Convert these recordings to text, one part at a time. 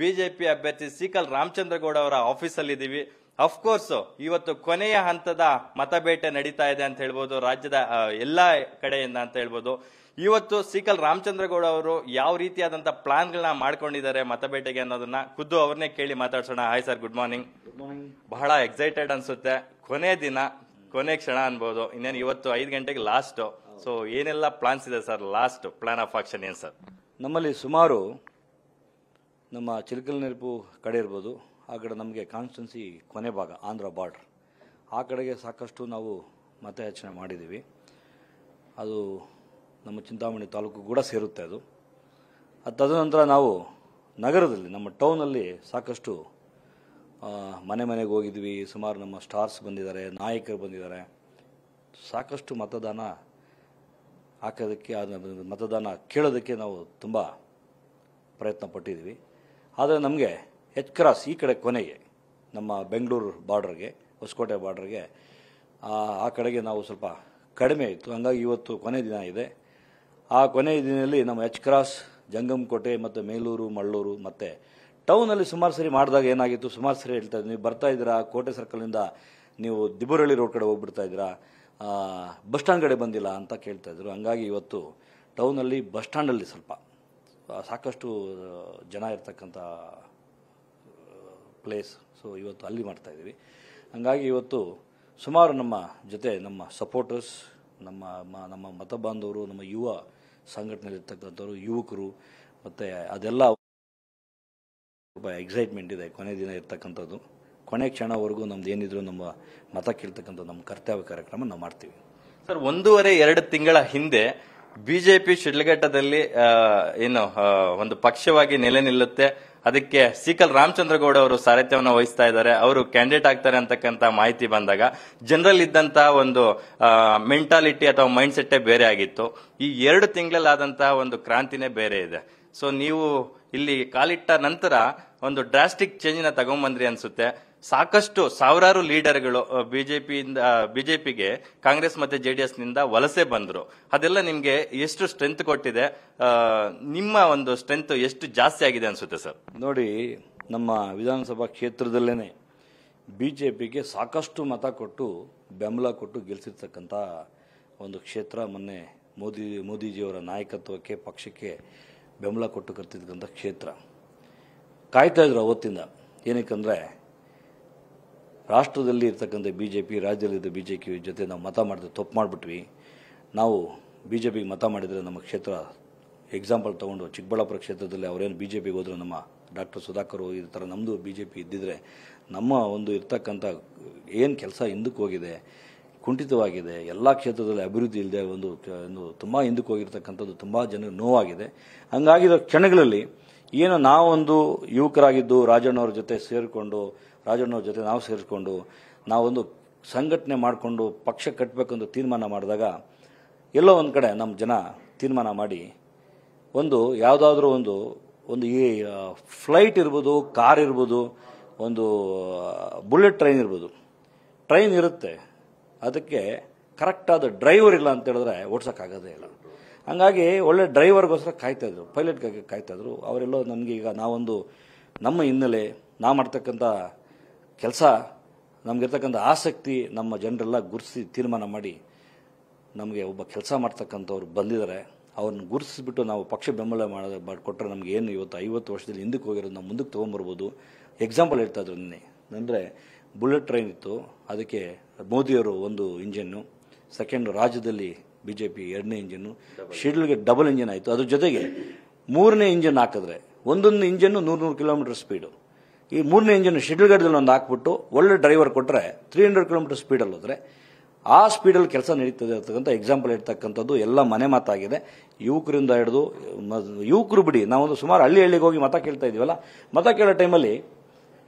BJP ಅಭ್ಯರ್ಥಿ ಸೀಕಲ್ ರಾಮಚಂದ್ರಗೌಡ ಅವರ ಆಫೀಸಲ್ಲಿ ಇದ್ದೀವಿ ಅಫ್ಕೋರ್ಸ್ ಇವತ್ತು ಕೊನೆಯ ಹಂತದ ಮತಬೇಟೆ ನಡೀತಾ ಇದೆ ಅಂತ ಹೇಳ್ಬೋದು ರಾಜ್ಯದ ಎಲ್ಲ ಕಡೆಯಿಂದ ಅಂತ ಹೇಳ್ಬೋದು ಇವತ್ತು ಸೀಕಲ್ ರಾಮಚಂದ್ರಗೌಡ ಅವರು ಯಾವ ರೀತಿಯಾದಂತ ಪ್ಲಾನ್ಗಳನ್ನ ಮಾಡ್ಕೊಂಡಿದ್ದಾರೆ ಮತಬೇಟೆಗೆ ಅನ್ನೋದನ್ನ ಖುದ್ದು ಅವ್ರನ್ನೇ ಕೇಳಿ ಮಾತಾಡ್ಸೋಣ ಹಾಯ್ ಸರ್ ಗುಡ್ ಮಾರ್ನಿಂಗ್ ಬಹಳ ಎಕ್ಸೈಟೆಡ್ ಅನ್ಸುತ್ತೆ ಕೊನೆ ದಿನ ಕೊನೆ ಕ್ಷಣ ಅನ್ಬೋದು ಇನ್ನೇನು ಇವತ್ತು ಐದು ಗಂಟೆಗೆ ಲಾಸ್ಟ್ ಸೊ ಏನೆಲ್ಲ ಪ್ಲಾನ್ಸ್ ಇದೆ sir last plan of action ಏನ್ ಸರ್ ನಮ್ಮಲ್ಲಿ ಸುಮಾರು ನಮ್ಮ ಚಿಲಕಲ್ ನೆರಪು ಕಡೆ ಇರ್ಬೋದು ಆ ಕಡೆ ನಮಗೆ ಕಾನ್ಸ್ಟೆನ್ಸಿ ಕೊನೆ ಭಾಗ ಆಂಧ್ರ ಬಾರ್ಡ್ರ್ ಆ ಕಡೆಗೆ ಸಾಕಷ್ಟು ನಾವು ಮತಯಾಚನೆ ಮಾಡಿದ್ದೀವಿ ಅದು ನಮ್ಮ ಚಿಂತಾಮಣಿ ತಾಲೂಕು ಕೂಡ ಸೇರುತ್ತೆ ಅದು ಅದು ತದನಂತರ ನಾವು ನಗರದಲ್ಲಿ ನಮ್ಮ ಟೌನಲ್ಲಿ ಸಾಕಷ್ಟು ಮನೆ ಮನೆಗೆ ಹೋಗಿದ್ವಿ ಸುಮಾರು ನಮ್ಮ ಸ್ಟಾರ್ಸ್ ಬಂದಿದ್ದಾರೆ ನಾಯಕರು ಬಂದಿದ್ದಾರೆ ಸಾಕಷ್ಟು ಮತದಾನ ಹಾಕೋದಕ್ಕೆ ಮತದಾನ ಕೇಳೋದಕ್ಕೆ ನಾವು ತುಂಬ ಪ್ರಯತ್ನ ಪಟ್ಟಿದ್ದೀವಿ ಆದರೆ ನಮಗೆ ಎಚ್ ಕ್ರಾಸ್ ಈ ಕಡೆ ಕೊನೆಗೆ ನಮ್ಮ ಬೆಂಗಳೂರು ಬಾರ್ಡ್ರಿಗೆ ಹೊಸಕೋಟೆ ಬಾರ್ಡ್ರಿಗೆ ಆ ಕಡೆಗೆ ನಾವು ಸ್ವಲ್ಪ ಕಡಿಮೆ ಇತ್ತು ಹಂಗಾಗಿ ಇವತ್ತು ಕೊನೆ ದಿನ ಇದೆ ಆ ಕೊನೆ ದಿನದಲ್ಲಿ ನಮ್ಮ ಎಚ್ ಕ್ರಾಸ್ ಕೋಟೆ ಮತ್ತು ಮೇಲೂರು ಮಳ್ಳೂರು ಮತ್ತು ಟೌನಲ್ಲಿ ಸುಮಾರು ಸರಿ ಮಾಡಿದಾಗ ಏನಾಗಿತ್ತು ಸುಮಾರು ಸರಿ ಹೇಳ್ತಾ ಇದ್ವಿ ನೀವು ಬರ್ತಾ ಇದ್ದೀರಾ ಕೋಟೆ ಸರ್ಕಲ್ನಿಂದ ನೀವು ದಿಬ್ಬರಳ್ಳಿ ರೋಡ್ ಕಡೆ ಹೋಗ್ಬಿಡ್ತಾ ಇದ್ದೀರಾ ಬಸ್ ಸ್ಟ್ಯಾಂಡ್ ಕಡೆ ಬಂದಿಲ್ಲ ಅಂತ ಕೇಳ್ತಾಯಿದ್ರು ಹಂಗಾಗಿ ಇವತ್ತು ಟೌನಲ್ಲಿ ಬಸ್ ಸ್ಟ್ಯಾಂಡಲ್ಲಿ ಸ್ವಲ್ಪ ಸಾಕಷ್ಟು ಜನ ಇರ್ತಕ್ಕಂಥ ಪ್ಲೇಸ್ ಸೊ ಇವತ್ತು ಅಲ್ಲಿ ಮಾಡ್ತಾಯಿದ್ದೀವಿ ಹಾಗಾಗಿ ಇವತ್ತು ಸುಮಾರು ನಮ್ಮ ಜೊತೆ ನಮ್ಮ ಸಪೋರ್ಟರ್ಸ್ ನಮ್ಮ ನಮ್ಮ ಮತ ಬಾಂಧವರು ನಮ್ಮ ಯುವ ಸಂಘಟನೆಯಲ್ಲಿರ್ತಕ್ಕಂಥವ್ರು ಯುವಕರು ಮತ್ತು ಅದೆಲ್ಲ ತುಂಬ ಎಕ್ಸೈಟ್ಮೆಂಟ್ ಇದೆ ಕೊನೆ ದಿನ ಇರ್ತಕ್ಕಂಥದ್ದು ಕೊನೆ ಕ್ಷಣವರೆಗೂ ನಮ್ದು ಏನಿದ್ರು ನಮ್ಮ ಮತ ಕೇಳ್ತಕ್ಕಂಥ ನಮ್ಮ ಕರ್ತವ್ಯ ಕಾರ್ಯಕ್ರಮ ನಾವು ಮಾಡ್ತೀವಿ ಸರ್ ಒಂದೂವರೆ ಎರಡು ತಿಂಗಳ ಹಿಂದೆ ಬಿಜೆಪಿ ಶಿಡ್ಲಘಟ್ಟದಲ್ಲಿ ಏನು ಒಂದು ಪಕ್ಷವಾಗಿ ನೆಲೆ ನಿಲ್ಲುತ್ತೆ ಅದಕ್ಕೆ ಸಿಕಲ್ ರಾಮಚಂದ್ರಗೌಡ ಅವರು ಸಾರಥ್ಯವನ್ನು ವಹಿಸ್ತಾ ಇದ್ದಾರೆ ಅವರು ಕ್ಯಾಂಡಿಡೇಟ್ ಆಗ್ತಾರೆ ಅಂತಕ್ಕಂಥ ಮಾಹಿತಿ ಬಂದಾಗ ಜನರಲ್ ಇದ್ದಂತಹ ಒಂದು ಮೆಂಟಾಲಿಟಿ ಅಥವಾ ಮೈಂಡ್ ಸೆಟ್ಟೇ ಬೇರೆ ಆಗಿತ್ತು ಈ ಎರಡು ತಿಂಗಳಲ್ಲಾದಂತಹ ಒಂದು ಕ್ರಾಂತಿನೇ ಬೇರೆ ಇದೆ ಸೊ ನೀವು ಇಲ್ಲಿ ಕಾಲಿಟ್ಟ ನಂತರ ಒಂದು ಡ್ರಾಸ್ಟಿಕ್ ಚೇಂಜ್ನ ತಗೊಂಬಂದ್ರಿ ಅನ್ಸುತ್ತೆ ಸಾಕಷ್ಟು ಸಾವಿರಾರು ಲೀಡರ್ಗಳು ಜೆ ಬಿಜೆಪಿಗೆ ಕಾಂಗ್ರೆಸ್ ಮತ್ತೆ ಡಿ ನಿಂದ ವಲಸೆ ಬಂದರು ಅದೆಲ್ಲ ನಿಮಗೆ ಎಷ್ಟು ಸ್ಟ್ರೆಂತ್ ಕೊಟ್ಟಿದೆ ನಿಮ್ಮ ಒಂದು ಸ್ಟ್ರೆಂತ್ ಎಷ್ಟು ಜಾಸ್ತಿ ಆಗಿದೆ ಅನ್ಸುತ್ತೆ ಸರ್ ನೋಡಿ ನಮ್ಮ ವಿಧಾನಸಭಾ ಕ್ಷೇತ್ರದಲ್ಲೇನೆ ಬಿಜೆಪಿಗೆ ಸಾಕಷ್ಟು ಮತ ಕೊಟ್ಟು ಬೆಂಬಲ ಕೊಟ್ಟು ಗೆಲ್ಲಿಸಿರ್ತಕ್ಕಂಥ ಒಂದು ಕ್ಷೇತ್ರ ಮೊನ್ನೆ ಮೋದಿ ಮೋದಿಜಿಯವರ ನಾಯಕತ್ವಕ್ಕೆ ಪಕ್ಷಕ್ಕೆ ಬೆಂಬಲ ಕೊಟ್ಟು ಕರ್ತಿರ್ತಕ್ಕಂಥ ಕ್ಷೇತ್ರ ಕಾಯ್ತಾ ಇದ್ರು ಅವತ್ತಿಂದ ಏನಕ್ಕೆ ರಾಷ್ಟ್ರದಲ್ಲಿ ಇರ್ತಕ್ಕಂಥ ಬಿ ಜೆ ಪಿ ರಾಜ್ಯದಲ್ಲಿದ್ದ ಬಿ ಜೆ ಪಿ ಜೊತೆ ನಾವು ಮತ ಮಾಡಿದ್ರೆ ತಪ್ಪು ಮಾಡಿಬಿಟ್ವಿ ನಾವು ಬಿ ಜೆ ಪಿಗೆ ಮತ ಮಾಡಿದರೆ ನಮ್ಮ ಕ್ಷೇತ್ರ ಎಕ್ಸಾಂಪಲ್ ತೊಗೊಂಡು ಚಿಕ್ಕಬಳ್ಳಾಪುರ ಕ್ಷೇತ್ರದಲ್ಲಿ ಅವರೇನು ಬಿ ಜೆ ಪಿಗೆ ಹೋದರು ನಮ್ಮ ಡಾಕ್ಟರ್ ಸುಧಾಕರ್ ಈ ಥರ ನಮ್ಮದು ಬಿ ಜೆ ಪಿ ಇದ್ದಿದ್ರೆ ನಮ್ಮ ಒಂದು ಇರ್ತಕ್ಕಂಥ ಏನು ಕೆಲಸ ಹಿಂದಕ್ಕೆ ಹೋಗಿದೆ ಕುಂಠಿತವಾಗಿದೆ ಎಲ್ಲ ಕ್ಷೇತ್ರದಲ್ಲಿ ಅಭಿವೃದ್ಧಿ ಇಲ್ಲದೆ ಒಂದು ಒಂದು ತುಂಬ ಹಿಂದಕ್ಕೆ ಹೋಗಿರ್ತಕ್ಕಂಥದ್ದು ತುಂಬ ಜನ ನೋವಾಗಿದೆ ಹಂಗಾಗಿರೋ ಕ್ಷಣಗಳಲ್ಲಿ ಏನು ನಾವೊಂದು ಯುವಕರಾಗಿದ್ದು ರಾಜಣ್ಣವ್ರ ಜೊತೆ ಸೇರಿಕೊಂಡು ರಾಜಣ್ಣವ್ರ ಜೊತೆ ನಾವು ಸೇರಿಸ್ಕೊಂಡು ನಾವೊಂದು ಸಂಘಟನೆ ಮಾಡಿಕೊಂಡು ಪಕ್ಷ ಕಟ್ಟಬೇಕಂತ ತೀರ್ಮಾನ ಮಾಡಿದಾಗ ಎಲ್ಲೋ ಒಂದು ಕಡೆ ನಮ್ಮ ಜನ ತೀರ್ಮಾನ ಮಾಡಿ ಒಂದು ಯಾವುದಾದ್ರೂ ಒಂದು ಒಂದು ಈ ಫ್ಲೈಟ್ ಇರ್ಬೋದು ಕಾರ್ ಇರ್ಬೋದು ಒಂದು ಬುಲೆಟ್ ಟ್ರೈನ್ ಇರ್ಬೋದು ಟ್ರೈನ್ ಇರುತ್ತೆ ಅದಕ್ಕೆ ಕರೆಕ್ಟಾದ ಡ್ರೈವರ್ ಇಲ್ಲ ಅಂತ ಹೇಳಿದ್ರೆ ಓಡ್ಸೋಕ್ಕಾಗೋದೇ ಇಲ್ಲ ಹಂಗಾಗಿ ಒಳ್ಳೆ ಡ್ರೈವರ್ಗೋಸ್ಕರ ಕಾಯ್ತಾಯಿದ್ರು ಪೈಲಟ್ಗಾಗಿ ಕಾಯ್ತಾಯಿದ್ರು ಅವರೆಲ್ಲೋ ನಮಗೀಗ ಈಗ ನಾವೊಂದು ನಮ್ಮ ಹಿನ್ನೆಲೆ ನಾ ಮಾಡ್ತಕ್ಕಂಥ ಕೆಲಸ ನಮಗಿರ್ತಕ್ಕಂಥ ಆಸಕ್ತಿ ನಮ್ಮ ಜನರೆಲ್ಲ ಗುರುತಿಸಿ ತೀರ್ಮಾನ ಮಾಡಿ ನಮಗೆ ಒಬ್ಬ ಕೆಲಸ ಮಾಡ್ತಕ್ಕಂಥವ್ರು ಬಂದಿದ್ದಾರೆ ಅವ್ರನ್ನ ಗುರುತಿಸಿಬಿಟ್ಟು ನಾವು ಪಕ್ಷ ಬೆಂಬಲ ಮಾಡೋದು ಮಾಡಿಕೊಟ್ರೆ ನಮಗೆ ಏನು ಇವತ್ತು ಐವತ್ತು ವರ್ಷದಲ್ಲಿ ಹಿಂದಕ್ಕೆ ಹೋಗಿರೋದು ನಾವು ಮುಂದಕ್ಕೆ ತೊಗೊಂಬರ್ಬೋದು ಎಕ್ಸಾಂಪಲ್ ಹೇಳ್ತಾ ಇದ್ರು ನಿನ್ನೆ ಅಂದರೆ ಬುಲೆಟ್ ಟ್ರೈನ್ ಇತ್ತು ಅದಕ್ಕೆ ಮೋದಿಯವರು ಒಂದು ಇಂಜನ್ನು ಸೆಕೆಂಡ್ ರಾಜ್ಯದಲ್ಲಿ ಬಿ ಜೆ ಪಿ ಎರಡನೇ ಇಂಜನ್ನು ಶೆಡ್ಯೂಲ್ಗೆ ಡಬಲ್ ಇಂಜನ್ ಆಯಿತು ಅದ್ರ ಜೊತೆಗೆ ಮೂರನೇ ಇಂಜನ್ ಹಾಕಿದ್ರೆ ಒಂದೊಂದು ಇಂಜನ್ನು ನೂರು ನೂರು ಕಿಲೋಮೀಟರ್ ಸ್ಪೀಡು ಈ ಮೂರನೇ ಇಂಜಿನ್ ಶೆಡ್ಯೂಲ್ ಗಾಡಿದಲ್ಲಿ ಒಂದು ಹಾಕ್ಬಿಟ್ಟು ಒಳ್ಳೆ ಡ್ರೈವರ್ ಕೊಟ್ಟರೆ ತ್ರೀ ಹಂಡ್ರೆಡ್ ಕಿಲೋಮೀಟರ್ ಸ್ಪೀಡಲ್ಲಿ ಹೋದರೆ ಆ ಸ್ಪೀಡಲ್ಲಿ ಕೆಲಸ ನಡೀತದೆ ಅಂತಕ್ಕಂಥ ಎಕ್ಸಾಂಪಲ್ ಇರ್ತಕ್ಕಂಥದ್ದು ಎಲ್ಲ ಮನೆ ಮಾತಾಗಿದೆ ಯುವಕರಿಂದ ಹಿಡಿದು ಯುವಕರು ಬಿಡಿ ನಾವೊಂದು ಸುಮಾರು ಹಳ್ಳಿ ಹಳ್ಳಿಗೆ ಹೋಗಿ ಮತ ಕೇಳ್ತಾ ಇದ್ದೀವಲ್ಲ ಮತ ಕೇಳೋ ಟೈಮಲ್ಲಿ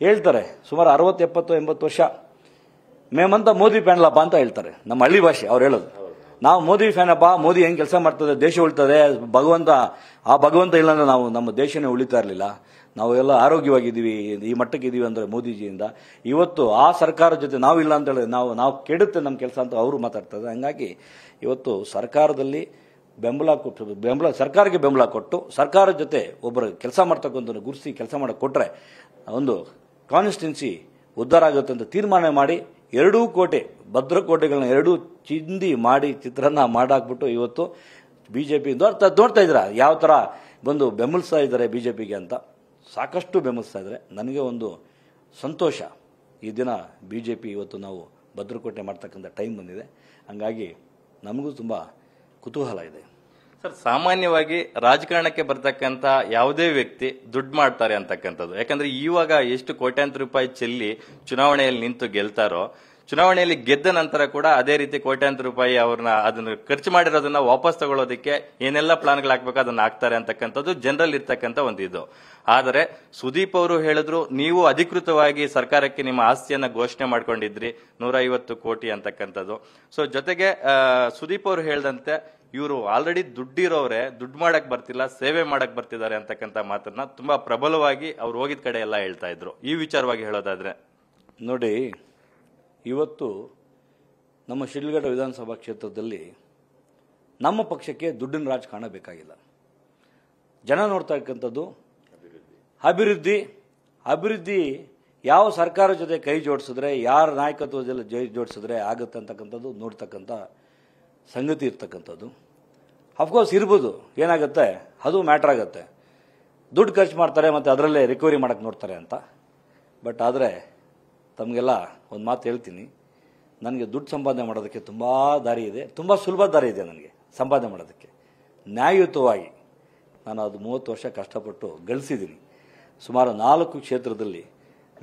ಹೇಳ್ತಾರೆ ಸುಮಾರು ಅರವತ್ತು ಎಪ್ಪತ್ತು ಎಂಬತ್ತು ವರ್ಷ ಮೇಮಂತ ಮೋದಿ ಫ್ಯಾನ್ಲಪ್ಪ ಅಂತ ಹೇಳ್ತಾರೆ ನಮ್ಮ ಹಳ್ಳಿ ಭಾಷೆ ಅವ್ರು ಹೇಳೋದು ನಾವು ಮೋದಿ ಫ್ಯಾನಪ್ಪ ಮೋದಿ ಹೆಂಗೆ ಕೆಲಸ ಮಾಡ್ತದೆ ದೇಶ ಉಳಿತದೆ ಭಗವಂತ ಆ ಭಗವಂತ ಇಲ್ಲಾಂದ್ರೆ ನಾವು ನಮ್ಮ ದೇಶನೇ ಉಳಿತಾ ಇರಲಿಲ್ಲ ನಾವೆಲ್ಲ ಆರೋಗ್ಯವಾಗಿದ್ದೀವಿ ಈ ಮಟ್ಟಕ್ಕೆ ಇದ್ದೀವಿ ಅಂದರೆ ಮೋದಿಜಿಯಿಂದ ಇವತ್ತು ಆ ಸರ್ಕಾರದ ಜೊತೆ ನಾವಿಲ್ಲ ಅಂತೇಳಿ ನಾವು ನಾವು ಕೆಡುತ್ತೆ ನಮ್ಮ ಕೆಲಸ ಅಂತ ಅವರು ಮಾತಾಡ್ತಾರೆ ಹಾಗಾಗಿ ಇವತ್ತು ಸರ್ಕಾರದಲ್ಲಿ ಬೆಂಬಲ ಕೊಟ್ಟು ಬೆಂಬಲ ಸರ್ಕಾರಕ್ಕೆ ಬೆಂಬಲ ಕೊಟ್ಟು ಸರ್ಕಾರದ ಜೊತೆ ಒಬ್ಬರು ಕೆಲಸ ಮಾಡ್ತಕ್ಕಂಥದ್ದು ಗುರುಸಿ ಕೆಲಸ ಮಾಡಕ್ಕೆ ಕೊಟ್ಟರೆ ಒಂದು ಕಾನ್ಸ್ಟಿಟ್ಯುನ್ಸಿ ಉದ್ಧಾರ ಆಗುತ್ತೆ ಅಂತ ತೀರ್ಮಾನ ಮಾಡಿ ಎರಡೂ ಕೋಟೆ ಕೋಟೆಗಳನ್ನ ಎರಡೂ ಚಿಂದಿ ಮಾಡಿ ಚಿತ್ರಾನ್ನ ಮಾಡಾಕ್ಬಿಟ್ಟು ಇವತ್ತು ಬಿ ಜೆ ಪಿ ನೋಡ್ತಾ ನೋಡ್ತಾ ಯಾವ ಥರ ಬಂದು ಬೆಂಬಲಿಸ್ತಾ ಇದ್ದಾರೆ ಬಿ ಜೆ ಪಿಗೆ ಅಂತ ಸಾಕಷ್ಟು ಬೆಂಬಲಿಸ್ತಾ ಇದ್ದಾರೆ ನನಗೆ ಒಂದು ಸಂತೋಷ ಈ ದಿನ ಬಿ ಜೆ ಪಿ ಇವತ್ತು ನಾವು ಭದ್ರಕೋಟೆ ಮಾಡ್ತಕ್ಕಂಥ ಟೈಮ್ ಬಂದಿದೆ ಹಾಗಾಗಿ ನಮಗೂ ತುಂಬ ಕುತೂಹಲ ಇದೆ ಸರ್ ಸಾಮಾನ್ಯವಾಗಿ ರಾಜಕಾರಣಕ್ಕೆ ಬರ್ತಕ್ಕಂಥ ಯಾವುದೇ ವ್ಯಕ್ತಿ ದುಡ್ಡು ಮಾಡ್ತಾರೆ ಅಂತಕ್ಕಂಥದ್ದು ಯಾಕಂದ್ರೆ ಇವಾಗ ಎಷ್ಟು ಕೋಟ್ಯಾಂತರ ರೂಪಾಯಿ ಚೆಲ್ಲಿ ಚುನಾವಣೆಯಲ್ಲಿ ನಿಂತು ಗೆಲ್ತಾರೋ ಚುನಾವಣೆಯಲ್ಲಿ ಗೆದ್ದ ನಂತರ ಕೂಡ ಅದೇ ರೀತಿ ಕೋಟ್ಯಾಂತರ ರೂಪಾಯಿ ಅವ್ರನ್ನ ಅದನ್ನ ಖರ್ಚು ಮಾಡಿರೋದನ್ನ ವಾಪಸ್ ತಗೊಳ್ಳೋದಕ್ಕೆ ಏನೆಲ್ಲ ಹಾಕ್ಬೇಕು ಅದನ್ನ ಹಾಕ್ತಾರೆ ಅಂತಕ್ಕಂಥದ್ದು ಜನರಲ್ಲಿ ಇರ್ತಕ್ಕಂಥ ಒಂದು ಇದು ಆದರೆ ಸುದೀಪ್ ಅವರು ಹೇಳಿದ್ರು ನೀವು ಅಧಿಕೃತವಾಗಿ ಸರ್ಕಾರಕ್ಕೆ ನಿಮ್ಮ ಆಸ್ತಿಯನ್ನ ಘೋಷಣೆ ಮಾಡ್ಕೊಂಡಿದ್ರಿ ನೂರ ಐವತ್ತು ಕೋಟಿ ಅಂತಕ್ಕಂಥದ್ದು ಸೊ ಜೊತೆಗೆ ಸುದೀಪ್ ಅವರು ಹೇಳಿದಂತೆ ಇವರು ಆಲ್ರೆಡಿ ದುಡ್ಡಿರೋರೆ ದುಡ್ಡು ಮಾಡಕ್ ಬರ್ತಿಲ್ಲ ಸೇವೆ ಮಾಡಕ್ ಬರ್ತಿದ್ದಾರೆ ಅಂತಕ್ಕಂಥ ಮಾತನ್ನ ತುಂಬಾ ಪ್ರಬಲವಾಗಿ ಅವ್ರು ಹೋಗಿದ ಕಡೆ ಎಲ್ಲ ಹೇಳ್ತಾ ಇದ್ರು ಈ ವಿಚಾರವಾಗಿ ಹೇಳೋದಾದ್ರೆ ನೋಡಿ ಇವತ್ತು ನಮ್ಮ ಶಿಡ್ಲಘಟ್ಟ ವಿಧಾನಸಭಾ ಕ್ಷೇತ್ರದಲ್ಲಿ ನಮ್ಮ ಪಕ್ಷಕ್ಕೆ ದುಡ್ಡಿನ ರಾಜಕಾರಣ ಕಾಣಬೇಕಾಗಿಲ್ಲ ಜನ ನೋಡ್ತಾ ಇರ್ತಕ್ಕಂಥದ್ದು ಅಭಿವೃದ್ಧಿ ಅಭಿವೃದ್ಧಿ ಯಾವ ಸರ್ಕಾರ ಜೊತೆ ಕೈ ಜೋಡಿಸಿದ್ರೆ ಯಾರ ನಾಯಕತ್ವದಲ್ಲಿ ಜೈ ಜೋಡಿಸಿದ್ರೆ ಆಗುತ್ತೆ ಅಂತಕ್ಕಂಥದ್ದು ನೋಡ್ತಕ್ಕಂಥ ಸಂಗತಿ ಇರ್ತಕ್ಕಂಥದ್ದು ಅಫ್ಕೋರ್ಸ್ ಇರ್ಬೋದು ಏನಾಗುತ್ತೆ ಅದು ಮ್ಯಾಟ್ರ್ ಆಗುತ್ತೆ ದುಡ್ಡು ಖರ್ಚು ಮಾಡ್ತಾರೆ ಮತ್ತು ಅದರಲ್ಲೇ ರಿಕವರಿ ಮಾಡೋಕ್ಕೆ ನೋಡ್ತಾರೆ ಅಂತ ಬಟ್ ಆದರೆ ತಮಗೆಲ್ಲ ಒಂದು ಮಾತು ಹೇಳ್ತೀನಿ ನನಗೆ ದುಡ್ಡು ಸಂಪಾದನೆ ಮಾಡೋದಕ್ಕೆ ತುಂಬ ದಾರಿ ಇದೆ ತುಂಬ ಸುಲಭ ದಾರಿ ಇದೆ ನನಗೆ ಸಂಪಾದನೆ ಮಾಡೋದಕ್ಕೆ ನ್ಯಾಯಯುತವಾಗಿ ನಾನು ಅದು ಮೂವತ್ತು ವರ್ಷ ಕಷ್ಟಪಟ್ಟು ಗಳಿಸಿದ್ದೀನಿ ಸುಮಾರು ನಾಲ್ಕು ಕ್ಷೇತ್ರದಲ್ಲಿ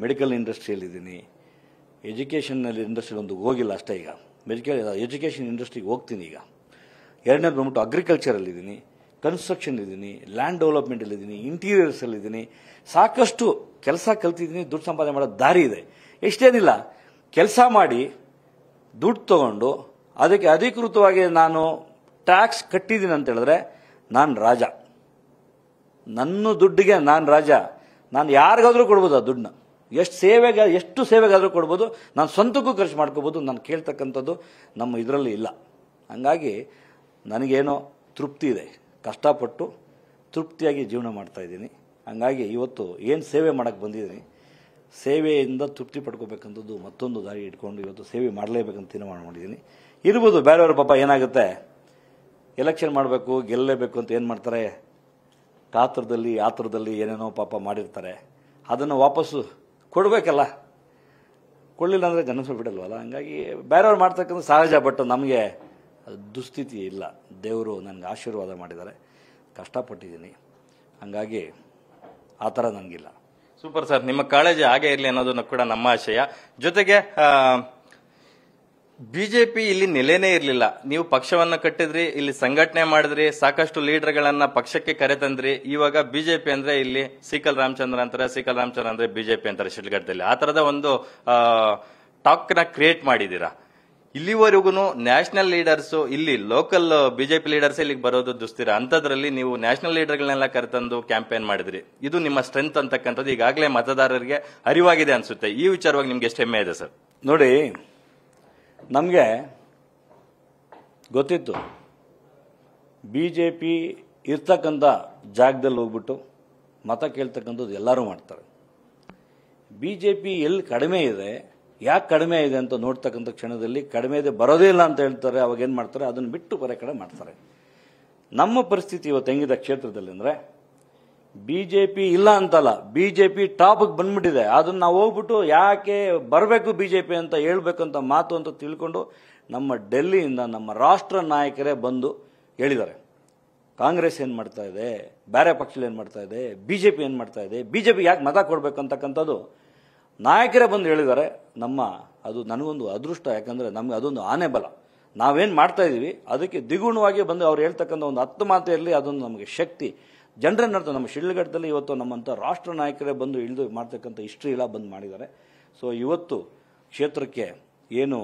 ಮೆಡಿಕಲ್ ಇಂಡಸ್ಟ್ರಿಯಲ್ಲಿದ್ದೀನಿ ಎಜುಕೇಷನಲ್ಲಿ ಒಂದು ಹೋಗಿಲ್ಲ ಅಷ್ಟೇ ಈಗ ಮೆಡಿಕಲ್ ಎಜುಕೇಷನ್ ಇಂಡಸ್ಟ್ರಿಗೆ ಹೋಗ್ತೀನಿ ಈಗ ಎರಡನೇದು ಬಂದ್ಬಿಟ್ಟು ಅಗ್ರಿಕಲ್ಚರಲ್ಲಿದ್ದೀನಿ ಇದ್ದೀನಿ ಲ್ಯಾಂಡ್ ಡೆವಲಪ್ಮೆಂಟಲ್ಲಿದ್ದೀನಿ ಇಂಟೀರಿಯರ್ಸಲ್ಲಿದ್ದೀನಿ ಸಾಕಷ್ಟು ಕೆಲಸ ಕಲ್ತಿದ್ದೀನಿ ದುಡ್ಡು ಸಂಪಾದನೆ ಮಾಡೋ ದಾರಿ ಇದೆ ಎಷ್ಟೇನಿಲ್ಲ ಕೆಲಸ ಮಾಡಿ ದುಡ್ಡು ತಗೊಂಡು ಅದಕ್ಕೆ ಅಧಿಕೃತವಾಗಿ ನಾನು ಟ್ಯಾಕ್ಸ್ ಕಟ್ಟಿದ್ದೀನಿ ಅಂತ ಹೇಳಿದ್ರೆ ನಾನು ರಾಜ ನನ್ನ ದುಡ್ಡಿಗೆ ನಾನು ರಾಜ ನಾನು ಯಾರಿಗಾದರೂ ಕೊಡ್ಬೋದು ಆ ದುಡ್ಡನ್ನ ಎಷ್ಟು ಸೇವೆಗೆ ಎಷ್ಟು ಸೇವೆಗಾದರೂ ಕೊಡ್ಬೋದು ನಾನು ಸ್ವಂತಕ್ಕೂ ಖರ್ಚು ಮಾಡ್ಕೋಬೋದು ನಾನು ಕೇಳ್ತಕ್ಕಂಥದ್ದು ನಮ್ಮ ಇದರಲ್ಲಿ ಇಲ್ಲ ಹಂಗಾಗಿ ನನಗೇನೋ ತೃಪ್ತಿ ಇದೆ ಕಷ್ಟಪಟ್ಟು ತೃಪ್ತಿಯಾಗಿ ಜೀವನ ಮಾಡ್ತಾಯಿದ್ದೀನಿ ಹಂಗಾಗಿ ಇವತ್ತು ಏನು ಸೇವೆ ಮಾಡೋಕ್ಕೆ ಬಂದಿದ್ದೀನಿ ಸೇವೆಯಿಂದ ತೃಪ್ತಿ ಪಡ್ಕೋಬೇಕಂಥದ್ದು ಮತ್ತೊಂದು ದಾರಿ ಇಟ್ಕೊಂಡು ಇವತ್ತು ಸೇವೆ ಮಾಡಲೇಬೇಕಂತ ತೀರ್ಮಾನ ಮಾಡಿದ್ದೀನಿ ಇರ್ಬೋದು ಬೇರೆಯವ್ರ ಪಾಪ ಏನಾಗುತ್ತೆ ಎಲೆಕ್ಷನ್ ಮಾಡಬೇಕು ಗೆಲ್ಲಲೇಬೇಕು ಅಂತ ಏನು ಮಾಡ್ತಾರೆ ಕಾತ್ರದಲ್ಲಿ ಆತುರದಲ್ಲಿ ಏನೇನೋ ಪಾಪ ಮಾಡಿರ್ತಾರೆ ಅದನ್ನು ವಾಪಸ್ಸು ಕೊಡಬೇಕಲ್ಲ ಕೊಡಲಿಲ್ಲ ಅಂದರೆ ಗಮನಿಸೋ ಬಿಡಲ್ವಲ್ಲ ಹಂಗಾಗಿ ಬೇರೆಯವ್ರು ಮಾಡ್ತಕ್ಕಂಥ ಸಹಜ ಬಟ್ ನಮಗೆ ದುಸ್ಥಿತಿ ಇಲ್ಲ ದೇವರು ನನಗೆ ಆಶೀರ್ವಾದ ಮಾಡಿದ್ದಾರೆ ಕಷ್ಟಪಟ್ಟಿದ್ದೀನಿ ಹಂಗಾಗಿ ಆ ಥರ ನನಗಿಲ್ಲ ಸೂಪರ್ ಸರ್ ನಿಮ್ಮ ಕಾಳಜಿ ಹಾಗೆ ಇರಲಿ ಅನ್ನೋದನ್ನು ಕೂಡ ನಮ್ಮ ಆಶಯ ಜೊತೆಗೆ ಬಿಜೆಪಿ ಇಲ್ಲಿ ನೆಲೆನೇ ಇರಲಿಲ್ಲ ನೀವು ಪಕ್ಷವನ್ನು ಕಟ್ಟಿದ್ರಿ ಇಲ್ಲಿ ಸಂಘಟನೆ ಮಾಡಿದ್ರಿ ಸಾಕಷ್ಟು ಲೀಡರ್ಗಳನ್ನ ಪಕ್ಷಕ್ಕೆ ಕರೆತಂದ್ರಿ ಇವಾಗ ಬಿಜೆಪಿ ಅಂದ್ರೆ ಇಲ್ಲಿ ಸಿಕಲ್ ರಾಮಚಂದ್ರ ಅಂತಾರೆ ಸಿಕಲ್ ರಾಮಚಂದ್ರ ಅಂದ್ರೆ ಬಿಜೆಪಿ ಅಂತಾರೆ ಶಿಡ್ಗಡ್ದಲ್ಲಿ ಆ ತರದ ಒಂದು ಟಾಕ್ ನ ಕ್ರಿಯೇಟ್ ಮಾಡಿದೀರಾ ಇಲ್ಲಿವರೆಗೂ ನ್ಯಾಷನಲ್ ಲೀಡರ್ಸ್ ಇಲ್ಲಿ ಲೋಕಲ್ ಬಿಜೆಪಿ ಲೀಡರ್ಸ್ ಇಲ್ಲಿಗೆ ಬರೋದು ದುಸ್ತಿರ ಅಂತದ್ರಲ್ಲಿ ನೀವು ನ್ಯಾಷನಲ್ ಲೀಡರ್ಗಳನ್ನೆಲ್ಲ ಕರೆತಂದು ಕ್ಯಾಂಪೇನ್ ಮಾಡಿದ್ರಿ ಇದು ನಿಮ್ಮ ಸ್ಟ್ರೆಂತ್ ಅಂತಕ್ಕಂಥದ್ದು ಈಗಾಗಲೇ ಮತದಾರರಿಗೆ ಅರಿವಾಗಿದೆ ಅನ್ಸುತ್ತೆ ಈ ವಿಚಾರವಾಗಿ ನಿಮ್ಗೆ ಎಷ್ಟು ಹೆಮ್ಮೆ ಇದೆ ಸರ್ ನೋಡಿ ನಮಗೆ ಗೊತ್ತಿತ್ತು ಬಿ ಜೆ ಪಿ ಇರ್ತಕ್ಕಂಥ ಜಾಗದಲ್ಲಿ ಹೋಗ್ಬಿಟ್ಟು ಮತ ಕೇಳ್ತಕ್ಕಂಥದ್ದು ಎಲ್ಲರೂ ಮಾಡ್ತಾರೆ ಬಿ ಜೆ ಪಿ ಎಲ್ಲಿ ಕಡಿಮೆ ಇದೆ ಯಾಕೆ ಕಡಿಮೆ ಇದೆ ಅಂತ ನೋಡ್ತಕ್ಕಂಥ ಕ್ಷಣದಲ್ಲಿ ಕಡಿಮೆ ಇದೆ ಬರೋದೇ ಇಲ್ಲ ಅಂತ ಹೇಳ್ತಾರೆ ಅವಾಗ ಏನು ಮಾಡ್ತಾರೆ ಅದನ್ನು ಬಿಟ್ಟು ಬರೆ ಕಡೆ ಮಾಡ್ತಾರೆ ನಮ್ಮ ಪರಿಸ್ಥಿತಿ ಇವತ್ತು ಹೆಂಗಿದೆ ಕ್ಷೇತ್ರದಲ್ಲಿ ಅಂದರೆ ಬಿ ಜೆ ಪಿ ಇಲ್ಲ ಅಂತಲ್ಲ ಬಿ ಜೆ ಪಿ ಟಾಪಿಗೆ ಬಂದ್ಬಿಟ್ಟಿದೆ ಅದನ್ನು ನಾವು ಹೋಗ್ಬಿಟ್ಟು ಯಾಕೆ ಬರಬೇಕು ಬಿ ಜೆ ಪಿ ಅಂತ ಹೇಳ್ಬೇಕಂತ ಮಾತು ಅಂತ ತಿಳ್ಕೊಂಡು ನಮ್ಮ ಡೆಲ್ಲಿಯಿಂದ ನಮ್ಮ ರಾಷ್ಟ್ರ ನಾಯಕರೇ ಬಂದು ಹೇಳಿದ್ದಾರೆ ಕಾಂಗ್ರೆಸ್ ಏನು ಮಾಡ್ತಾ ಇದೆ ಬೇರೆ ಪಕ್ಷಗಳು ಏನು ಮಾಡ್ತಾ ಇದೆ ಬಿ ಜೆ ಪಿ ಏನು ಮಾಡ್ತಾ ಇದೆ ಬಿ ಜೆ ಪಿ ಯಾಕೆ ಮತ ಕೊಡಬೇಕಂತಕ್ಕಂಥದ್ದು ನಾಯಕರೇ ಬಂದು ಹೇಳಿದ್ದಾರೆ ನಮ್ಮ ಅದು ನನಗೊಂದು ಅದೃಷ್ಟ ಯಾಕಂದರೆ ನಮಗೆ ಅದೊಂದು ಆನೆ ಬಲ ನಾವೇನು ಮಾಡ್ತಾ ಇದ್ದೀವಿ ಅದಕ್ಕೆ ದ್ವಿಗುಣವಾಗಿ ಬಂದು ಅವ್ರು ಹೇಳ್ತಕ್ಕಂಥ ಒಂದು ಹತ್ತು ಮಾತೆಯಲ್ಲಿ ಅದೊಂದು ನಮಗೆ ಶಕ್ತಿ ಜನರೇ ನಡ್ತಾರೆ ನಮ್ಮ ಶಿಡ್ಲಘಟ್ಟದಲ್ಲಿ ಇವತ್ತು ನಮ್ಮಂಥ ರಾಷ್ಟ್ರ ನಾಯಕರೇ ಬಂದು ಇಳಿದು ಮಾಡ್ತಕ್ಕಂಥ ಹಿಸ್ಟ್ರಿ ಎಲ್ಲ ಬಂದು ಮಾಡಿದ್ದಾರೆ ಸೊ ಇವತ್ತು ಕ್ಷೇತ್ರಕ್ಕೆ ಏನು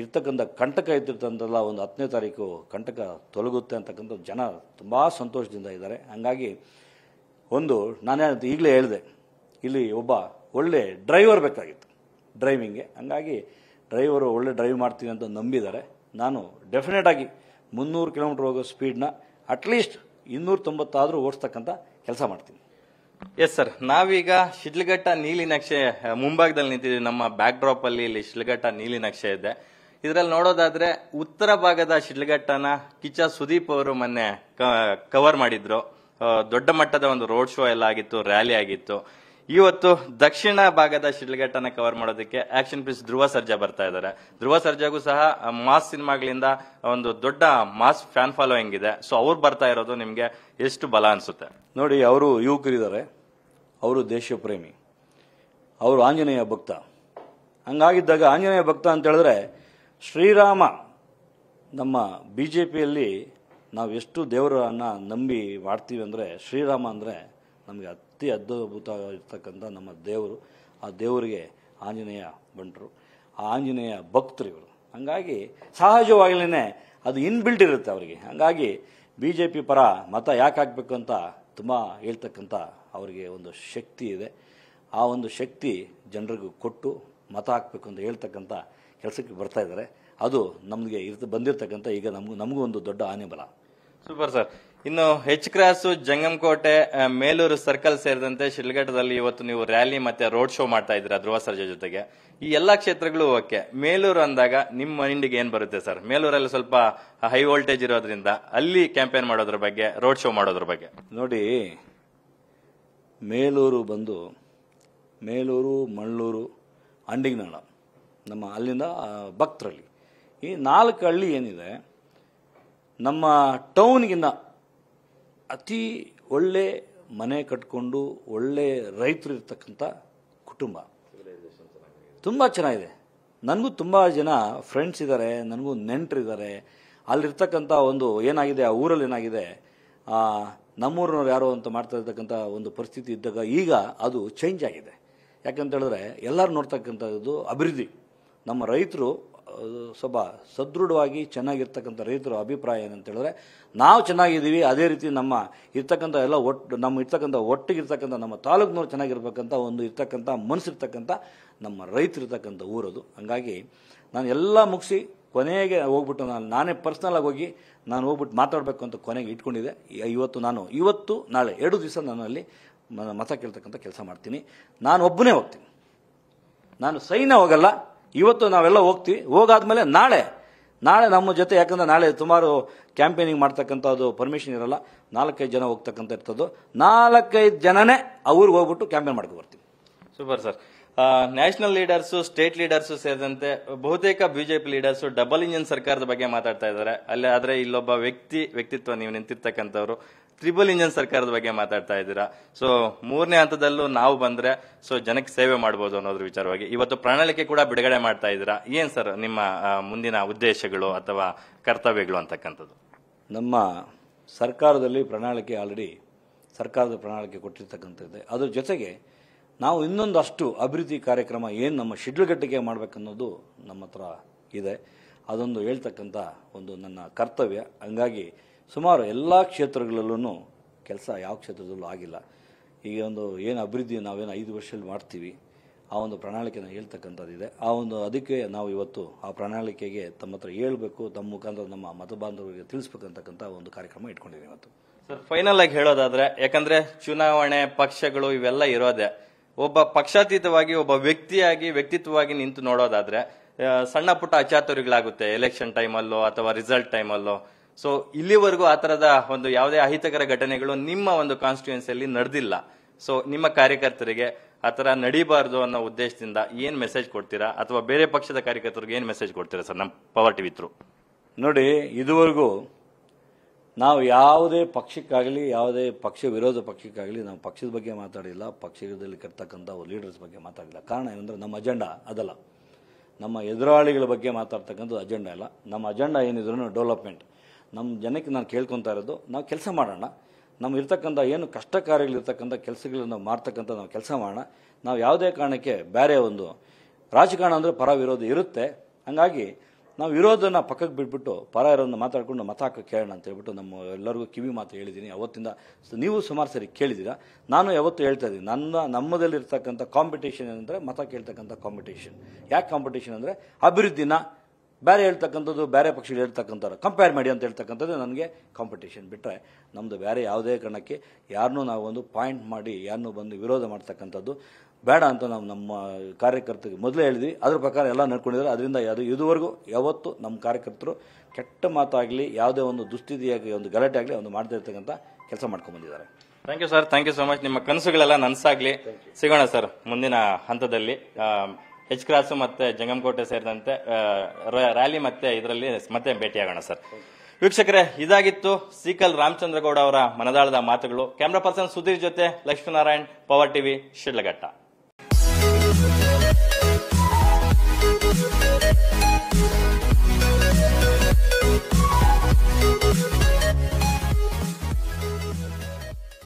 ಇರ್ತಕ್ಕಂಥ ಕಂಟಕ ಇದ್ದಿರ್ತಂಥಲ್ಲ ಒಂದು ಹತ್ತನೇ ತಾರೀಕು ಕಂಟಕ ತೊಲಗುತ್ತೆ ಅಂತಕ್ಕಂಥ ಜನ ತುಂಬ ಸಂತೋಷದಿಂದ ಇದ್ದಾರೆ ಹಾಗಾಗಿ ಒಂದು ನಾನೇ ಈಗಲೇ ಹೇಳಿದೆ ಇಲ್ಲಿ ಒಬ್ಬ ಒಳ್ಳೆ ಡ್ರೈವರ್ ಬೇಕಾಗಿತ್ತು ಡ್ರೈವಿಂಗ್ಗೆ ಹಂಗಾಗಿ ಡ್ರೈವರು ಒಳ್ಳೆ ಡ್ರೈವ್ ಮಾಡ್ತೀನಿ ಅಂತ ನಂಬಿದ್ದಾರೆ ನಾನು ಡೆಫಿನೆಟಾಗಿ ಮುನ್ನೂರು ಕಿಲೋಮೀಟರ್ ಹೋಗೋ ಸ್ಪೀಡ್ನ ಅಟ್ಲೀಸ್ಟ್ ಇನ್ನೂರ ತೊಂಬತ್ತಾದರೂ ಓಡಿಸ್ತಕ್ಕಂಥ ಕೆಲಸ ಮಾಡ್ತೀನಿ ಎಸ್ ಸರ್ ನಾವೀಗ ಶಿಡ್ಲಘಟ್ಟ ನೀಲಿ ನಕ್ಷೆ ಮುಂಭಾಗದಲ್ಲಿ ನಿಂತಿದ್ದೀವಿ ನಮ್ಮ ಬ್ಯಾಕ್ ಡ್ರಾಪಲ್ಲಿ ಇಲ್ಲಿ ಶಿಡ್ಲಘಟ್ಟ ನೀಲಿ ನಕ್ಷೆ ಇದೆ ಇದರಲ್ಲಿ ನೋಡೋದಾದರೆ ಉತ್ತರ ಭಾಗದ ಶಿಡ್ಲಘಟ್ಟನ ಕಿಚ್ಚ ಸುದೀಪ್ ಅವರು ಮೊನ್ನೆ ಕವರ್ ಮಾಡಿದ್ರು ದೊಡ್ಡ ಮಟ್ಟದ ಒಂದು ರೋಡ್ ಶೋ ಎಲ್ಲ ಆಗಿತ್ತು ರ್ಯಾಲಿ ಆಗಿತ್ತು ಇವತ್ತು ದಕ್ಷಿಣ ಭಾಗದ ಶಿಡ್ಲಘಟ್ಟನ ಕವರ್ ಮಾಡೋದಕ್ಕೆ ಆಕ್ಷನ್ ಪೀಸ್ ಧ್ರುವ ಸರ್ಜಾ ಬರ್ತಾ ಇದ್ದಾರೆ ಧ್ರುವ ಸರ್ಜಾಗೂ ಸಹ ಮಾಸ್ ಸಿನಿಮಾಗಳಿಂದ ಒಂದು ದೊಡ್ಡ ಮಾಸ್ ಫ್ಯಾನ್ ಫಾಲೋಯಿಂಗ್ ಇದೆ ಸೊ ಅವ್ರು ಬರ್ತಾ ಇರೋದು ನಿಮಗೆ ಎಷ್ಟು ಬಲ ಅನಿಸುತ್ತೆ ನೋಡಿ ಅವರು ಯುವಕರಿದ್ದಾರೆ ಅವರು ದೇಶ ಪ್ರೇಮಿ ಅವರು ಆಂಜನೇಯ ಭಕ್ತ ಹಂಗಾಗಿದ್ದಾಗ ಆಂಜನೇಯ ಭಕ್ತ ಅಂತ ಹೇಳಿದ್ರೆ ಶ್ರೀರಾಮ ನಮ್ಮ ಬಿ ಜೆ ಪಿಯಲ್ಲಿ ನಾವು ಎಷ್ಟು ದೇವರನ್ನ ನಂಬಿ ಮಾಡ್ತೀವಿ ಅಂದರೆ ಶ್ರೀರಾಮ ಅಂದರೆ ನಮ್ಗೆ ಅತಿ ಅದ್ಭುತ ನಮ್ಮ ದೇವರು ಆ ದೇವರಿಗೆ ಆಂಜನೇಯ ಬಂಟರು ಆ ಆಂಜನೇಯ ಭಕ್ತರು ಇವರು ಹಾಗಾಗಿ ಸಹಜವಾಗಲೇ ಅದು ಇನ್ಬಿಲ್ಟ್ ಇರುತ್ತೆ ಅವರಿಗೆ ಹಾಗಾಗಿ ಬಿ ಜೆ ಪಿ ಪರ ಮತ ಯಾಕೆ ಹಾಕಬೇಕು ಅಂತ ತುಂಬ ಹೇಳ್ತಕ್ಕಂಥ ಅವರಿಗೆ ಒಂದು ಶಕ್ತಿ ಇದೆ ಆ ಒಂದು ಶಕ್ತಿ ಜನರಿಗೂ ಕೊಟ್ಟು ಮತ ಹಾಕಬೇಕು ಅಂತ ಹೇಳ್ತಕ್ಕಂಥ ಕೆಲಸಕ್ಕೆ ಬರ್ತಾ ಇದ್ದಾರೆ ಅದು ನಮಗೆ ಇರ್ತ ಬಂದಿರತಕ್ಕಂಥ ಈಗ ನಮಗೂ ನಮಗೂ ಒಂದು ದೊಡ್ಡ ಆನೆ ಬಲ ಸೂಪರ್ ಸರ್ ಇನ್ನು H cross Jangamkote Melur circle ಸೇರಿದಂತೆ ಶಿಲ್ಘಟ್ಟದಲ್ಲಿ ಇವತ್ತು ನೀವು ರ್ಯಾಲಿ ಮತ್ತೆ ರೋಡ್ ಶೋ ಮಾಡ್ತಾ ಇದ್ದೀರಾ ಧ್ರುವ ಸರ್ಜೆ ಜೊತೆಗೆ ಈ ಎಲ್ಲಾ ಕ್ಷೇತ್ರಗಳು ಓಕೆ ಮೇಲೂರು ಅಂದಾಗ ನಿಮ್ಮ ಇಂಡಿಗೆ ಏನ್ ಬರುತ್ತೆ ಸರ್ ಮೇಲೂರಲ್ಲಿ ಸ್ವಲ್ಪ ಹೈ ವೋಲ್ಟೇಜ್ ಇರೋದ್ರಿಂದ ಅಲ್ಲಿ ಕ್ಯಾಂಪೇನ್ ಮಾಡೋದ್ರ ಬಗ್ಗೆ ರೋಡ್ ಶೋ ಮಾಡೋದ್ರ ಬಗ್ಗೆ ನೋಡಿ ಮೇಲೂರು ಬಂದು ಮೇಲೂರು ಮಳ್ಳೂರು ಅಂಡಿಗನಾಳ ನಮ್ಮ ಅಲ್ಲಿಂದ ಭಕ್ತರಲ್ಲಿ ಈ ನಾಲ್ಕು ಹಳ್ಳಿ ಏನಿದೆ ನಮ್ಮ ಟೌನ್ಗಿಂತ ಅತಿ ಒಳ್ಳೆ ಮನೆ ಕಟ್ಕೊಂಡು ಒಳ್ಳೆ ರೈತರು ಇರ್ತಕ್ಕಂಥ ಕುಟುಂಬ ತುಂಬ ಚೆನ್ನಾಗಿದೆ ನನಗೂ ತುಂಬ ಜನ ಫ್ರೆಂಡ್ಸ್ ಇದ್ದಾರೆ ನನಗೂ ನೆಂಟರಿದ್ದಾರೆ ಅಲ್ಲಿರ್ತಕ್ಕಂಥ ಒಂದು ಏನಾಗಿದೆ ಆ ಊರಲ್ಲಿ ಏನಾಗಿದೆ ನಮ್ಮೂರಿನವ್ರು ಯಾರೋ ಅಂತ ಮಾಡ್ತಾ ಇರ್ತಕ್ಕಂಥ ಒಂದು ಪರಿಸ್ಥಿತಿ ಇದ್ದಾಗ ಈಗ ಅದು ಚೇಂಜ್ ಆಗಿದೆ ಯಾಕಂತ ಹೇಳಿದ್ರೆ ಎಲ್ಲರೂ ನೋಡ್ತಕ್ಕಂಥದ್ದು ಅಭಿವೃದ್ಧಿ ನಮ್ಮ ರೈತರು ಸ್ವಲ್ಪ ಸದೃಢವಾಗಿ ಚೆನ್ನಾಗಿರ್ತಕ್ಕಂಥ ರೈತರ ಅಭಿಪ್ರಾಯ ಏನಂತ ಹೇಳಿದ್ರೆ ನಾವು ಚೆನ್ನಾಗಿದ್ದೀವಿ ಅದೇ ರೀತಿ ನಮ್ಮ ಇರ್ತಕ್ಕಂಥ ಎಲ್ಲ ಒಟ್ಟು ನಮ್ಮ ಇರ್ತಕ್ಕಂಥ ಒಟ್ಟಿಗಿರ್ತಕ್ಕಂಥ ನಮ್ಮ ತಾಲೂಕಿನವ್ರು ಚೆನ್ನಾಗಿರ್ತಕ್ಕಂಥ ಒಂದು ಇರ್ತಕ್ಕಂಥ ಮನಸ್ಸಿರ್ತಕ್ಕಂಥ ನಮ್ಮ ರೈತರಿರ್ತಕ್ಕಂಥ ಊರದು ಹಾಗಾಗಿ ನಾನು ಎಲ್ಲ ಮುಗಿಸಿ ಕೊನೆಗೆ ಹೋಗ್ಬಿಟ್ಟು ನಾನು ನಾನೇ ಪರ್ಸ್ನಲಾಗಿ ಹೋಗಿ ನಾನು ಹೋಗ್ಬಿಟ್ಟು ಮಾತಾಡಬೇಕು ಅಂತ ಕೊನೆಗೆ ಇಟ್ಕೊಂಡಿದೆ ಇವತ್ತು ನಾನು ಇವತ್ತು ನಾಳೆ ಎರಡು ದಿವಸ ನಾನು ಅಲ್ಲಿ ಮತ ಕೇಳ್ತಕ್ಕಂಥ ಕೆಲಸ ಮಾಡ್ತೀನಿ ನಾನು ಒಬ್ಬನೇ ಹೋಗ್ತೀನಿ ನಾನು ಸೈನ್ಯ ಹೋಗಲ್ಲ ಇವತ್ತು ನಾವೆಲ್ಲ ಹೋಗ್ತೀವಿ ಹೋಗಾದ್ಮೇಲೆ ನಾಳೆ ನಾಳೆ ನಮ್ಮ ಜೊತೆ ಯಾಕಂದರೆ ನಾಳೆ ಸುಮಾರು ಕ್ಯಾಂಪೇನಿಂಗ್ ಮಾಡ್ತಕ್ಕಂಥದ್ದು ಪರ್ಮಿಷನ್ ಇರಲ್ಲ ನಾಲ್ಕೈದು ಜನ ಹೋಗ್ತಕ್ಕಂಥ ಇರ್ತದ್ದು ನಾಲ್ಕೈದು ಜನನೇ ಅವ್ರಿಗೆ ಹೋಗ್ಬಿಟ್ಟು ಕ್ಯಾಂಪೇನ್ ಮಾಡ್ಕೊಂಡು ಬರ್ತೀವಿ super sir national leaders state leaders ಸೇರಿದಂತೆ ಬಹುತೇಕ ಬಿಜೆಪಿ ಲೀಡರ್ಸು ಡಬಲ್ ಇಂಜಿನ್ ಸರ್ಕಾರದ ಬಗ್ಗೆ ಮಾತಾಡ್ತಾ ಇದ್ದಾರೆ ಅಲ್ಲೇ ಆದರೆ ಇಲ್ಲೊಬ್ಬ ವ್ಯಕ್ತಿ ವ್ಯಕ್ತಿತ್ವ ನೀವು ನಿಂತಿರ್ತಕ್ಕಂಥವ್ರು ಟ್ರಿಬಲ್ ಇಂಜನ್ ಸರ್ಕಾರದ ಬಗ್ಗೆ ಮಾತಾಡ್ತಾ ಇದ್ದೀರಾ ಸೊ ಮೂರನೇ ಹಂತದಲ್ಲೂ ನಾವು ಬಂದ್ರೆ ಸೊ ಜನಕ್ಕೆ ಸೇವೆ ಮಾಡ್ಬೋದು ಅನ್ನೋದ್ರ ವಿಚಾರವಾಗಿ ಇವತ್ತು ಪ್ರಣಾಳಿಕೆ ಕೂಡ ಬಿಡುಗಡೆ ಮಾಡ್ತಾ ಇದ್ದೀರಾ ಏನ್ ಸರ್ ನಿಮ್ಮ ಮುಂದಿನ ಉದ್ದೇಶಗಳು ಅಥವಾ ಕರ್ತವ್ಯಗಳು ಅಂತಕ್ಕಂಥದ್ದು ನಮ್ಮ ಸರ್ಕಾರದಲ್ಲಿ ಪ್ರಣಾಳಿಕೆ ಆಲ್ರೆಡಿ ಸರ್ಕಾರದ ಪ್ರಣಾಳಿಕೆ ಕೊಟ್ಟಿರ್ತಕ್ಕಂಥದ್ದೇ ಅದ್ರ ಜೊತೆಗೆ ನಾವು ಇನ್ನೊಂದಷ್ಟು ಅಭಿವೃದ್ಧಿ ಕಾರ್ಯಕ್ರಮ ಏನು ನಮ್ಮ ಶಿಡ್ಲುಗಟ್ಟಿಗೆ ಮಾಡಬೇಕನ್ನೋದು ನಮ್ಮ ಹತ್ರ ಇದೆ ಅದೊಂದು ಹೇಳ್ತಕ್ಕಂಥ ಒಂದು ನನ್ನ ಕರ್ತವ್ಯ ಹಂಗಾಗಿ ಸುಮಾರು ಎಲ್ಲ ಕ್ಷೇತ್ರಗಳಲ್ಲೂ ಕೆಲಸ ಯಾವ ಕ್ಷೇತ್ರದಲ್ಲೂ ಆಗಿಲ್ಲ ಈಗ ಒಂದು ಏನು ಅಭಿವೃದ್ಧಿ ನಾವೇನು ಐದು ವರ್ಷದಲ್ಲಿ ಮಾಡ್ತೀವಿ ಆ ಒಂದು ಪ್ರಣಾಳಿಕೆನ ಹೇಳ್ತಕ್ಕಂಥದ್ದಿದೆ ಆ ಒಂದು ಅದಕ್ಕೆ ನಾವು ಇವತ್ತು ಆ ಪ್ರಣಾಳಿಕೆಗೆ ತಮ್ಮ ಹತ್ರ ಹೇಳಬೇಕು ತಮ್ಮ ಮುಖಾಂತರ ನಮ್ಮ ಮತಬಾಂಧವರಿಗೆ ತಿಳಿಸ್ಬೇಕಂತಕ್ಕಂಥ ಒಂದು ಕಾರ್ಯಕ್ರಮ ಇಟ್ಕೊಂಡಿದ್ದೀವಿ ಇವತ್ತು ಸರ್ ಫೈನಲ್ ಆಗಿ ಹೇಳೋದಾದ್ರೆ ಯಾಕಂದ್ರೆ ಚುನಾವಣೆ ಪಕ್ಷಗಳು ಇವೆಲ್ಲ ಇರೋದೆ ಒಬ್ಬ ಪಕ್ಷಾತೀತವಾಗಿ ಒಬ್ಬ ವ್ಯಕ್ತಿಯಾಗಿ ವ್ಯಕ್ತಿತ್ವವಾಗಿ ನಿಂತು ನೋಡೋದಾದ್ರೆ ಸಣ್ಣ ಪುಟ್ಟ ಅಚಾತುರಿಗಳಾಗುತ್ತೆ ಎಲೆಕ್ಷನ್ ಟೈಮಲ್ಲೋ ಅಥವಾ ರಿಸಲ್ಟ್ ಟೈಮಲ್ಲೋ ಸೊ ಇಲ್ಲಿವರೆಗೂ ಆ ಥರದ ಒಂದು ಯಾವುದೇ ಅಹಿತಕರ ಘಟನೆಗಳು ನಿಮ್ಮ ಒಂದು ಕಾನ್ಸ್ಟಿಟ್ಯೂನ್ಸಿಯಲ್ಲಿ ನಡೆದಿಲ್ಲ ಸೊ ನಿಮ್ಮ ಕಾರ್ಯಕರ್ತರಿಗೆ ಆ ಥರ ನಡೀಬಾರದು ಅನ್ನೋ ಉದ್ದೇಶದಿಂದ ಏನು ಮೆಸೇಜ್ ಕೊಡ್ತೀರಾ ಅಥವಾ ಬೇರೆ ಪಕ್ಷದ ಕಾರ್ಯಕರ್ತರಿಗೆ ಏನು ಮೆಸೇಜ್ ಕೊಡ್ತೀರಾ ಸರ್ ನಮ್ಮ ಪವರ್ ಟಿವಿ ಥ್ರೂ ನೋಡಿ ಇದುವರೆಗೂ ನಾವು ಯಾವುದೇ ಪಕ್ಷಕ್ಕಾಗಲಿ ಯಾವುದೇ ಪಕ್ಷ ವಿರೋಧ ಪಕ್ಷಕ್ಕಾಗಲಿ ನಾವು ಪಕ್ಷದ ಬಗ್ಗೆ ಮಾತಾಡಿಲ್ಲ ಪಕ್ಷದಲ್ಲಿ ಕರ್ತಕ್ಕಂಥ ಲೀಡರ್ಸ್ ಬಗ್ಗೆ ಮಾತಾಡಿಲ್ಲ ಕಾರಣ ಏನಂದರೆ ನಮ್ಮ ಅಜೆಂಡಾ ಅದಲ್ಲ ನಮ್ಮ ಎದುರಾಳಿಗಳ ಬಗ್ಗೆ ಮಾತಾಡ್ತಕ್ಕಂಥ ಅಜೆಂಡಾ ಇಲ್ಲ ನಮ್ಮ ಅಜೆಂಡಾ ಏನಿದ್ರು ಡೆವಲಪ್ಮೆಂಟ್ ನಮ್ಮ ಜನಕ್ಕೆ ನಾನು ಕೇಳ್ಕೊತಾ ಇರೋದು ನಾವು ಕೆಲಸ ಮಾಡೋಣ ನಮ್ಮ ಇರ್ತಕ್ಕಂಥ ಏನು ಕಷ್ಟ ಕಾರ್ಯಗಳಿರ್ತಕ್ಕಂಥ ಕೆಲಸಗಳನ್ನ ಮಾಡ್ತಕ್ಕಂಥ ನಾವು ಕೆಲಸ ಮಾಡೋಣ ನಾವು ಯಾವುದೇ ಕಾರಣಕ್ಕೆ ಬೇರೆ ಒಂದು ರಾಜಕಾರಣ ಅಂದರೆ ಪರ ವಿರೋಧ ಇರುತ್ತೆ ಹಾಗಾಗಿ ನಾವು ವಿರೋಧನ ಪಕ್ಕಕ್ಕೆ ಬಿಟ್ಬಿಟ್ಟು ಪರ ಇರೋದನ್ನ ಮಾತಾಡ್ಕೊಂಡು ಮತ ಹಾಕಕ್ಕೆ ಕೇಳೋಣ ಅಂತ ಹೇಳ್ಬಿಟ್ಟು ನಮ್ಮ ಎಲ್ಲರಿಗೂ ಕಿವಿ ಮಾತು ಹೇಳಿದ್ದೀನಿ ಅವತ್ತಿಂದ ನೀವು ಸುಮಾರು ಸರಿ ಕೇಳಿದ್ದೀರಾ ನಾನು ಯಾವತ್ತೂ ಹೇಳ್ತಾ ಇದ್ದೀನಿ ನನ್ನ ನಮ್ಮದಲ್ಲಿರ್ತಕ್ಕಂಥ ಕಾಂಪಿಟೇಷನ್ ಏನಂದರೆ ಮತ ಕೇಳ್ತಕ್ಕಂಥ ಕಾಂಪಿಟೇಷನ್ ಯಾಕೆ ಕಾಂಪಿಟೇಷನ್ ಅಂದರೆ ಅಭಿವೃದ್ಧಿನ ಬೇರೆ ಹೇಳ್ತಕ್ಕಂಥದ್ದು ಬೇರೆ ಪಕ್ಷಗಳು ಹೇಳ್ತಕ್ಕಂಥವ್ರು ಕಂಪೇರ್ ಮಾಡಿ ಅಂತ ಹೇಳ್ತಕ್ಕಂಥದ್ದು ನನಗೆ ಕಾಂಪಿಟೇಷನ್ ಬಿಟ್ಟರೆ ನಮ್ಮದು ಬೇರೆ ಯಾವುದೇ ಕಾರಣಕ್ಕೆ ಯಾರನ್ನೂ ಒಂದು ಪಾಯಿಂಟ್ ಮಾಡಿ ಯಾರನ್ನೂ ಬಂದು ವಿರೋಧ ಮಾಡ್ತಕ್ಕಂಥದ್ದು ಬೇಡ ಅಂತ ನಾವು ನಮ್ಮ ಕಾರ್ಯಕರ್ತರಿಗೆ ಮೊದಲೇ ಹೇಳಿದ್ವಿ ಅದ್ರ ಪ್ರಕಾರ ಎಲ್ಲ ನಡ್ಕೊಂಡಿದ್ದಾರೆ ಅದರಿಂದ ಯಾವುದು ಇದುವರೆಗೂ ಯಾವತ್ತು ನಮ್ಮ ಕಾರ್ಯಕರ್ತರು ಕೆಟ್ಟ ಮಾತಾಗಲಿ ಯಾವುದೇ ಒಂದು ದುಸ್ಥಿತಿಯಾಗಿ ಒಂದು ಗಲಾಟೆ ಆಗಲಿ ಒಂದು ಮಾಡ್ತಾ ಇರ್ತಕ್ಕಂಥ ಕೆಲಸ ಮಾಡ್ಕೊಂಡ್ಬಂದಿದ್ದಾರೆ thank you sir thank you so much ನಿಮ್ಮ ಕನಸುಗಳೆಲ್ಲ ನನಸಾಗಲಿ ಸಿಗೋಣ ಸರ್ ಮುಂದಿನ ಹಂತದಲ್ಲಿ ಎಚ್ ಕ್ರಾಸು ಮತ್ತೆ ಜಂಗಮಕೋಟೆ ಸೇರಿದಂತೆ ರ್ಯಾಲಿ ಮತ್ತೆ ಇದರಲ್ಲಿ ಮತ್ತೆ ಭೇಟಿಯಾಗೋಣ ಸರ್ ವೀಕ್ಷಕರೇ ಇದಾಗಿತ್ತು ಸೀಕಲ್ ರಾಮಚಂದ್ರಗೌಡ ಅವರ ಮನದಾಳದ ಮಾತುಗಳು ಕ್ಯಾಮ್ರಾ ಪರ್ಸನ್ ಸುಧೀರ್ ಜೊತೆ ಲಕ್ಷ್ಮೀನಾರಾಯಣ್ ಪವರ್ ಟಿವಿ ಶಿಡ್ಲಘಟ್ಟ